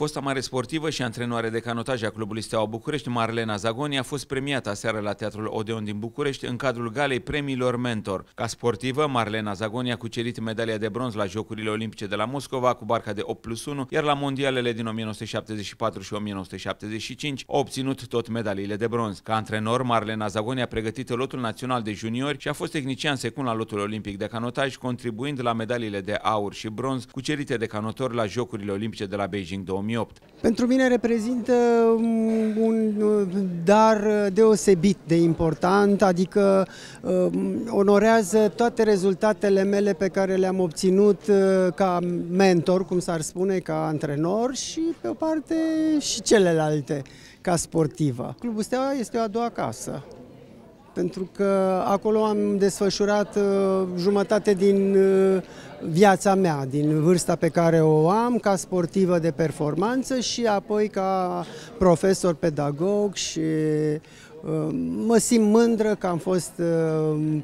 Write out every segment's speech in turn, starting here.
Fosta mare sportivă și antrenoare de canotaj a Clubului Steaua București, Marlena Zagoni, a fost premiată aseară la Teatrul Odeon din București în cadrul galei premiilor Mentor. Ca sportivă, Marlena Zagoni a cucerit medalia de bronz la Jocurile Olimpice de la Moscova cu barca de 8 plus 1, iar la mondialele din 1974 și 1975 a obținut tot medaliile de bronz. Ca antrenor, Marlena Zagoni a pregătit lotul național de juniori și a fost tehnician secund la lotul olimpic de canotaj, contribuind la medaliile de aur și bronz cucerite de canotori la Jocurile Olimpice de la Beijing 2000. 2008. Pentru mine reprezintă un dar deosebit de important, adică um, onorează toate rezultatele mele pe care le-am obținut uh, ca mentor, cum s-ar spune, ca antrenor și pe o parte și celelalte ca sportivă. Clubul Steaua este o a doua casă pentru că acolo am desfășurat uh, jumătate din uh, viața mea, din vârsta pe care o am ca sportivă de performanță și apoi ca profesor pedagog și uh, mă simt mândră că am fost uh,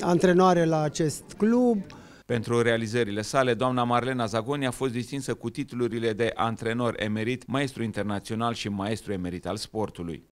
antrenoare la acest club. Pentru realizările sale, doamna Marlena Zagoni a fost distinsă cu titlurile de antrenor emerit, maestru internațional și maestru emerit al sportului.